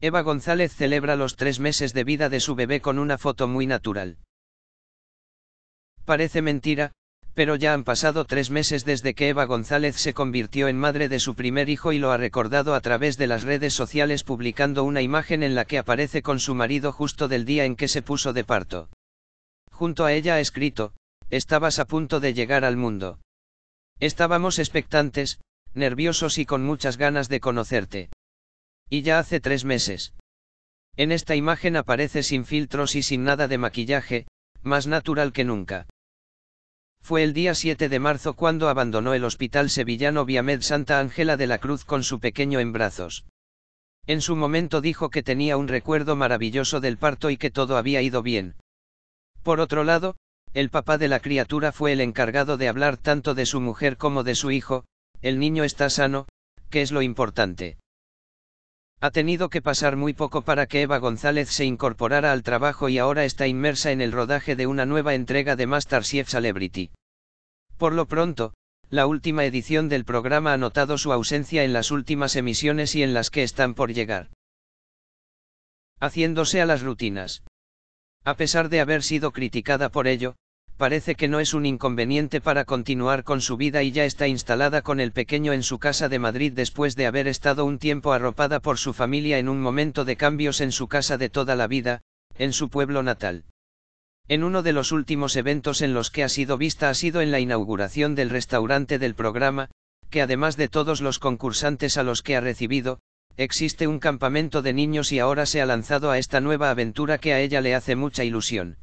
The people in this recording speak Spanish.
Eva González celebra los tres meses de vida de su bebé con una foto muy natural. Parece mentira, pero ya han pasado tres meses desde que Eva González se convirtió en madre de su primer hijo y lo ha recordado a través de las redes sociales publicando una imagen en la que aparece con su marido justo del día en que se puso de parto. Junto a ella ha escrito, estabas a punto de llegar al mundo. Estábamos expectantes, nerviosos y con muchas ganas de conocerte. Y ya hace tres meses. En esta imagen aparece sin filtros y sin nada de maquillaje, más natural que nunca. Fue el día 7 de marzo cuando abandonó el hospital sevillano Viamed Santa Ángela de la Cruz con su pequeño en brazos. En su momento dijo que tenía un recuerdo maravilloso del parto y que todo había ido bien. Por otro lado, el papá de la criatura fue el encargado de hablar tanto de su mujer como de su hijo, el niño está sano, que es lo importante. Ha tenido que pasar muy poco para que Eva González se incorporara al trabajo y ahora está inmersa en el rodaje de una nueva entrega de MasterChef Celebrity. Por lo pronto, la última edición del programa ha notado su ausencia en las últimas emisiones y en las que están por llegar. Haciéndose a las rutinas. A pesar de haber sido criticada por ello, parece que no es un inconveniente para continuar con su vida y ya está instalada con el pequeño en su casa de Madrid después de haber estado un tiempo arropada por su familia en un momento de cambios en su casa de toda la vida, en su pueblo natal. En uno de los últimos eventos en los que ha sido vista ha sido en la inauguración del restaurante del programa, que además de todos los concursantes a los que ha recibido, existe un campamento de niños y ahora se ha lanzado a esta nueva aventura que a ella le hace mucha ilusión.